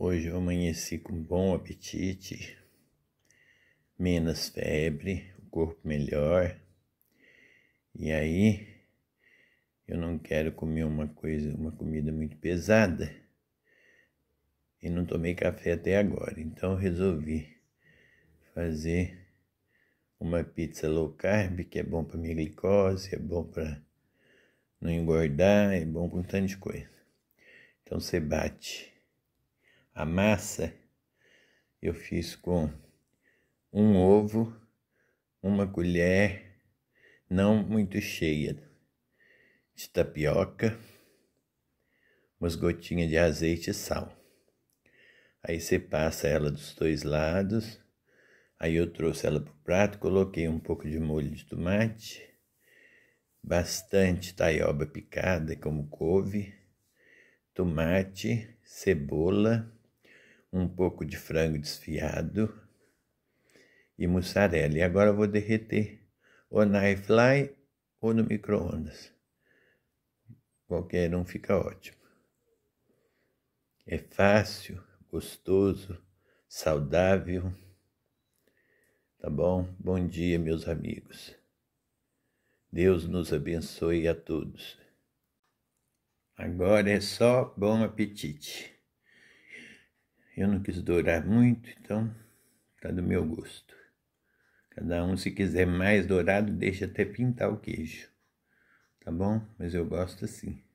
Hoje eu amanheci com bom apetite, menos febre, o corpo melhor. E aí eu não quero comer uma coisa, uma comida muito pesada. E não tomei café até agora, então resolvi fazer uma pizza low carb, que é bom para minha glicose, é bom para não engordar, é bom para um tanto de coisa. Então você bate a massa eu fiz com um ovo, uma colher não muito cheia de tapioca, umas gotinhas de azeite e sal. Aí você passa ela dos dois lados. Aí eu trouxe ela para o prato, coloquei um pouco de molho de tomate, bastante taioba picada como couve, tomate, cebola um pouco de frango desfiado e mussarela. E agora eu vou derreter ou na fly ou no micro-ondas. Qualquer um fica ótimo. É fácil, gostoso, saudável. Tá bom? Bom dia, meus amigos. Deus nos abençoe a todos. Agora é só bom apetite. Eu não quis dourar muito, então tá do meu gosto. Cada um, se quiser mais dourado, deixa até pintar o queijo, tá bom? Mas eu gosto assim.